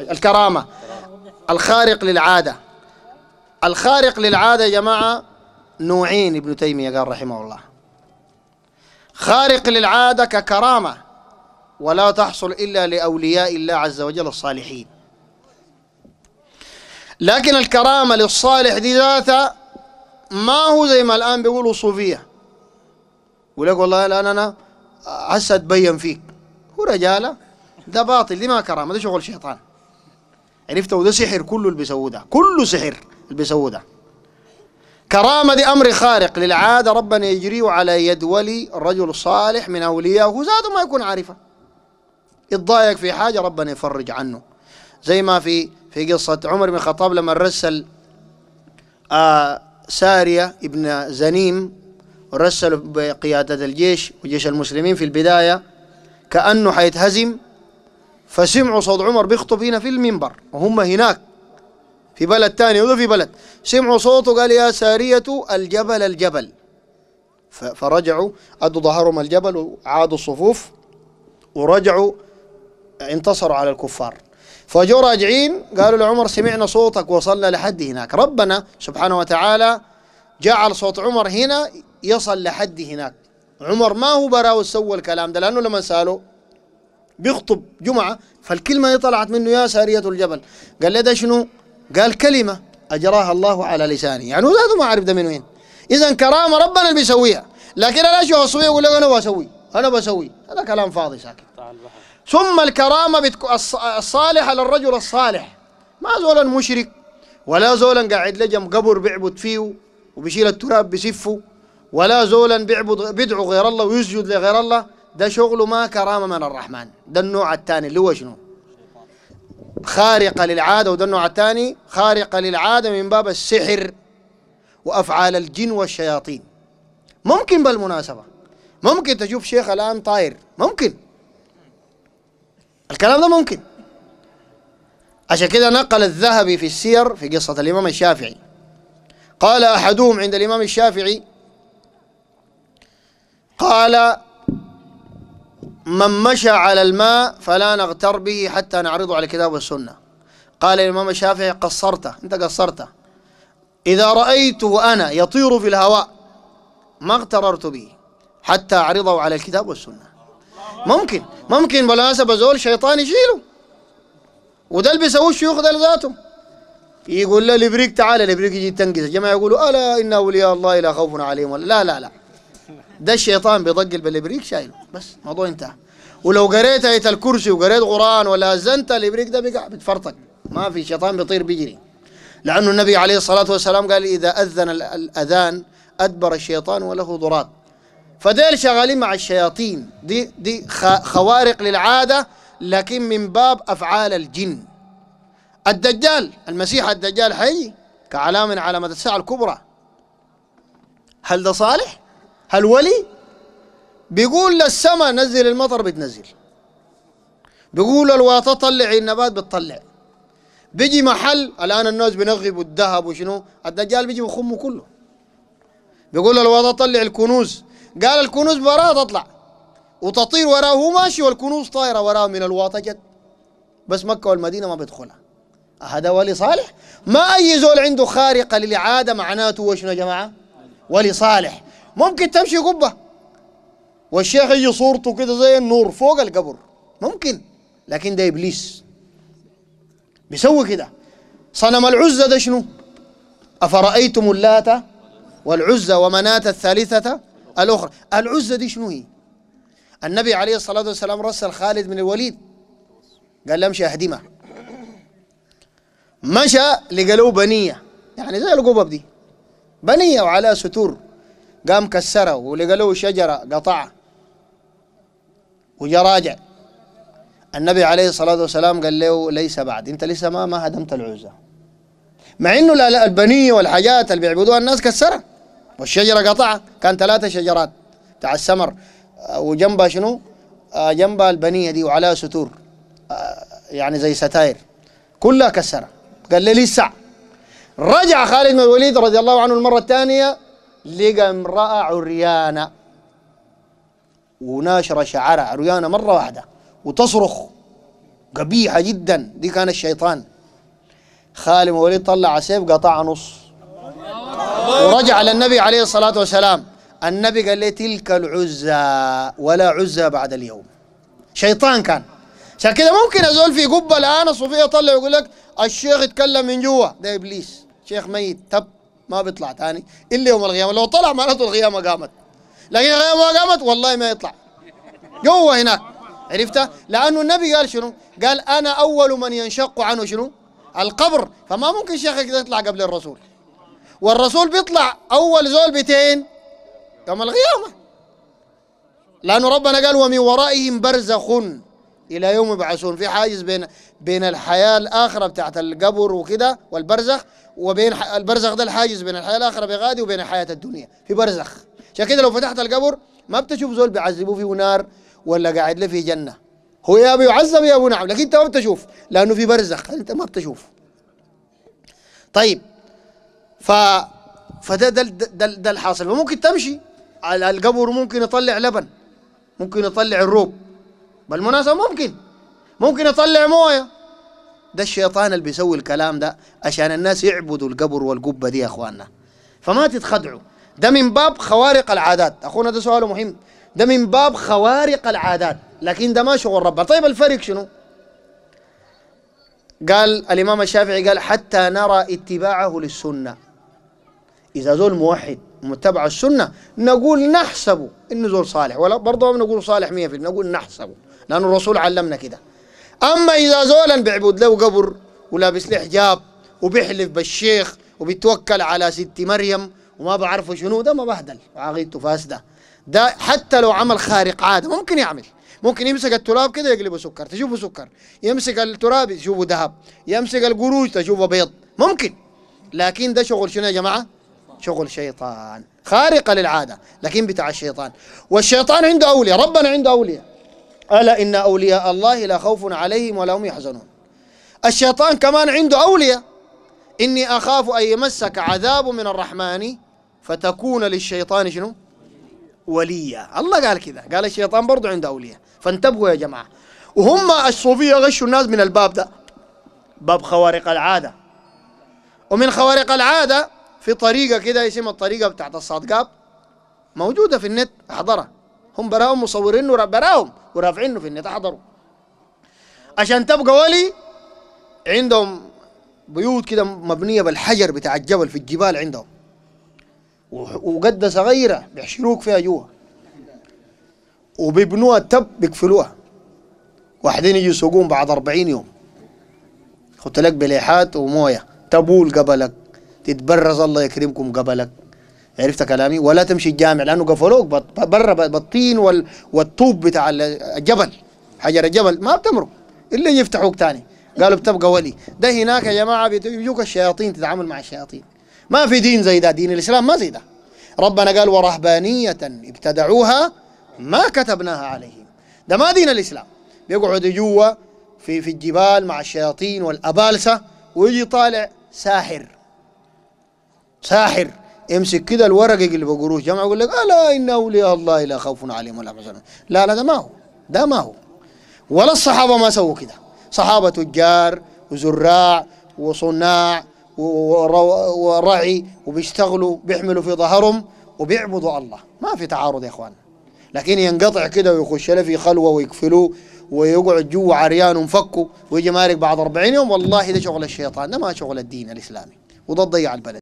الكرامة الخارق للعادة الخارق للعادة يا جماعة نوعين ابن تيمية قال رحمه الله خارق للعادة ككرامة ولا تحصل إلا لأولياء الله عز وجل الصالحين لكن الكرامة للصالح دي ذاتها ما هو زي ما الآن بيقولوا صوفية يقول لك والله الآن أنا هسه أتبين فيك هو رجالة ده باطل دي ما كرامة ده شغل شيطان عرفت وده سحر كله اللي بيسووه ده كله سحر اللي بيسووه ده كرامة دي أمر خارق للعادة ربنا يجري على يد ولي رجل صالح من أوليائه وزاد ما يكون عارفه يتضايق في حاجة ربنا يفرج عنه زي ما في في قصة عمر بن الخطاب لما رسل آه سارية ابن زنيم ورسله بقيادة الجيش وجيش المسلمين في البداية كأنه حيتهزم فسمعوا صوت عمر بيخطب هنا في المنبر وهم هناك في بلد ثاني وده في بلد سمعوا صوته قال يا سارية الجبل الجبل فرجعوا أدوا ظهرهم الجبل وعادوا الصفوف ورجعوا انتصروا على الكفار فجوا راجعين قالوا لعمر سمعنا صوتك وصلنا لحد هناك ربنا سبحانه وتعالى جعل صوت عمر هنا يصل لحد هناك عمر ما هو براو سوى الكلام ده لأنه لما سألوا بيخطب جمعة فالكلمة اللي طلعت منه يا سارية الجبل قال لي ده شنو قال كلمة أجراها الله على لسانه يعني هو ما عارف ده من وين إذا كرامة ربنا اللي بيسويها لكن أنا شو أسوي يقول لك أنا بسوي أنا بسوي هذا كلام فاضي ساكت ثم الكرامة بتكو الصالحة للرجل الصالح ما زولا مشرك ولا زولا قاعد لجم قبر بيعبد فيه وبيشيل التراب بيسفه ولا زولا بيعبد بيدعو غير الله ويسجد لغير الله ده شغله ما كرامة من الرحمن ده النوع الثاني اللي هو شنو خارقة للعادة وده النوع الثاني خارقة للعادة من باب السحر وأفعال الجن والشياطين ممكن بالمناسبة ممكن تشوف شيخ الآن طاير ممكن الكلام ده ممكن عشان كده نقل الذهبي في السير في قصة الإمام الشافعي قال أحدهم عند الإمام الشافعي قال من مشى على الماء فلا نغتر به حتى نعرضه على الكتاب والسنة قال الإمام الشافعي قصرت أنت قصرت إذا رأيته أنا يطير في الهواء ما اغتررت به حتى أعرضه على الكتاب والسنة ممكن ممكن بالمناسبة زول شيطان يشيله وده اللي بيسووه الشيوخ ده لذاتهم يقول له الابريق تعال الابريق يجي تنقذ الجماعه يقولوا الا ان اولياء الله لا خوف عليهم ولا لا لا لا ده الشيطان بيضق بالابريك شايله بس الموضوع انتهى ولو قريت ايه الكرسي وقريت قران ولا زنت الابريك ده بيقع بتفرطك ما في شيطان بيطير بيجري لانه النبي عليه الصلاه والسلام قال اذا اذن الاذان ادبر الشيطان وله ضرات فديل شغالين مع الشياطين دي دي خوارق للعاده لكن من باب افعال الجن الدجال المسيح الدجال حي كعلامة مدى الساعة الكبرى هل ده صالح؟ هالولي بيقول للسماء نزل المطر بتنزل بيقول الواطة طلع النبات بتطلع بيجي محل الآن الناس بنغب الذهب وشنو الدجال بيجي بخمه كله بيقول الواطة طلع الكنوز قال الكنوز وراه تطلع وتطير وراه هو ماشي والكنوز طايرة وراه من الواطة جد بس مكة والمدينة ما بيدخلها هذا ولي صالح ما أي زول عنده خارقة للعادة معناته وشنو يا جماعة ولي صالح ممكن تمشي قبة والشيخ يجي صورته كده زي النور فوق القبر ممكن لكن ده إبليس بيسوي كده صنم العزة ده شنو أفرأيتم اللات والعزى ومناة الثالثة الأخرى العزة دي شنو هي النبي عليه الصلاة والسلام رسل خالد من الوليد قال له امشي أهدمها مشى لقلوب بنية يعني زي القبب دي بنية وعلى ستور قام كسره ولقى له شجرة قطعها وجا راجع النبي عليه الصلاة والسلام قال له ليس بعد أنت لسه ما ما هدمت العزى مع أنه البنية والحاجات اللي بيعبدوها الناس كسرها والشجرة قطعها كان ثلاثة شجرات تاع السمر آه، وجنبها شنو آه، جنبها البنية دي وعليها ستور آه، يعني زي ستاير كلها كسرها قال لي لسه رجع خالد بن الوليد رضي الله عنه المرة الثانية لقى امرأة عريانة وناشرة شعرها عريانة مرة واحدة وتصرخ قبيحة جدا دي كان الشيطان خالد وليد طلع سيف قطع نص ورجع للنبي عليه الصلاة والسلام النبي قال لي تلك العزة ولا عزة بعد اليوم شيطان كان عشان كده ممكن ازول في قبه الان الصوفيه يطلع يقول لك الشيخ اتكلم من جوا ده ابليس شيخ ميت تب ما بيطلع ثاني الا يوم القيامه لو طلع معناته القيامه قامت لكن القيامه ما قامت والله ما يطلع جوا هناك عرفت لانه النبي قال شنو قال انا اول من ينشق عنه شنو القبر فما ممكن شيخك يطلع قبل الرسول والرسول بيطلع اول زول بتين يوم القيامه لانه ربنا قال ومن ورائهم برزخ الى يوم يبعثون في حاجز بين بين الحياه الاخره بتاعت القبر وكده والبرزخ وبين البرزخ ده الحاجز بين الحياه الاخره بغادي وبين الحياه الدنيا في برزخ عشان كده لو فتحت القبر ما بتشوف زول بيعذبوه فيه نار ولا قاعد له في جنه هو يا بيعذب يا ابو نعم لكن انت ما بتشوف لانه في برزخ انت ما بتشوف طيب ف فده ده ده, ده الحاصل فممكن تمشي على القبر ممكن يطلع لبن ممكن يطلع الروب بالمناسبة ممكن ممكن أطلع موية ده الشيطان اللي بيسوي الكلام ده عشان الناس يعبدوا القبر والقبة دي يا أخواننا فما تتخدعوا ده من باب خوارق العادات أخونا ده سؤاله مهم ده من باب خوارق العادات لكن ده ما شغل ربنا طيب الفرق شنو قال الإمام الشافعي قال حتى نرى اتباعه للسنة إذا زول موحد متبع السنة نقول نحسبه إنه زول صالح ولا برضه نقول صالح 100% نقول نحسبه لأن الرسول علمنا كده أما إذا زولا بيعبد له قبر ولابس له حجاب وبيحلف بالشيخ وبيتوكل على ست مريم وما بعرفه شنو ده ما بهدل وعقيدته فاسده ده حتى لو عمل خارق عاده ممكن يعمل ممكن يمسك التراب كده يقلبه سكر تشوفه سكر يمسك التراب تشوفه ذهب يمسك القروش تشوفه بيض ممكن لكن ده شغل شنو يا جماعه شغل شيطان خارقه للعاده لكن بتاع الشيطان والشيطان عنده اولياء ربنا عنده اولياء ألا إن أولياء الله لا خوف عليهم ولا هم يحزنون الشيطان كمان عنده أولياء إني أخاف أن يمسك عذاب من الرحمن فتكون للشيطان شنو وليا الله قال كذا قال الشيطان برضه عنده أولياء فانتبهوا يا جماعة وهم الصوفية غشوا الناس من الباب ده باب خوارق العادة ومن خوارق العادة في طريقة كده اسمها الطريقة بتاعت الصادقاب موجودة في النت احضرها هم براهم مصورين براهم ورافعينه في النت حضروا عشان تبقى ولي عندهم بيوت كده مبنيه بالحجر بتاع الجبل في الجبال عندهم وقد صغيره بيحشروك فيها جوا وبيبنوها تب بيقفلوها واحدين يجوا يسوقون بعد 40 يوم خدت لك بليحات ومويه تبول قبلك تتبرز الله يكرمكم قبلك عرفت كلامي ولا تمشي الجامع لانه قفلوك برا بالطين والطوب بتاع الجبل حجر الجبل ما بتمرق الا يفتحوك ثاني قالوا بتبقى ولي ده هناك يا جماعه بيجوك الشياطين تتعامل مع الشياطين ما في دين زي ده دين الاسلام ما زي ده ربنا قال ورهبانيه ابتدعوها ما كتبناها عليهم ده ما دين الاسلام بيقعدوا جوا في في الجبال مع الشياطين والابالسه ويجي طالع ساحر ساحر امسك كده الورقه اللي بقروش جمع يقول لك الا ان اولياء الله لا خوف عليهم ولا حزن لا لا ده ما هو ده ما هو ولا الصحابه ما سووا كده صحابه تجار وزراع وصناع ورعي وبيشتغلوا بيحملوا في ظهرهم وبيعبدوا الله ما في تعارض يا اخوان لكن ينقطع كده ويخش له في خلوه ويقفلوه ويقعد جوا عريان ومفكه ويجي مارق بعد 40 يوم والله ده شغل الشيطان ده ما شغل الدين الاسلامي وده تضيع البلد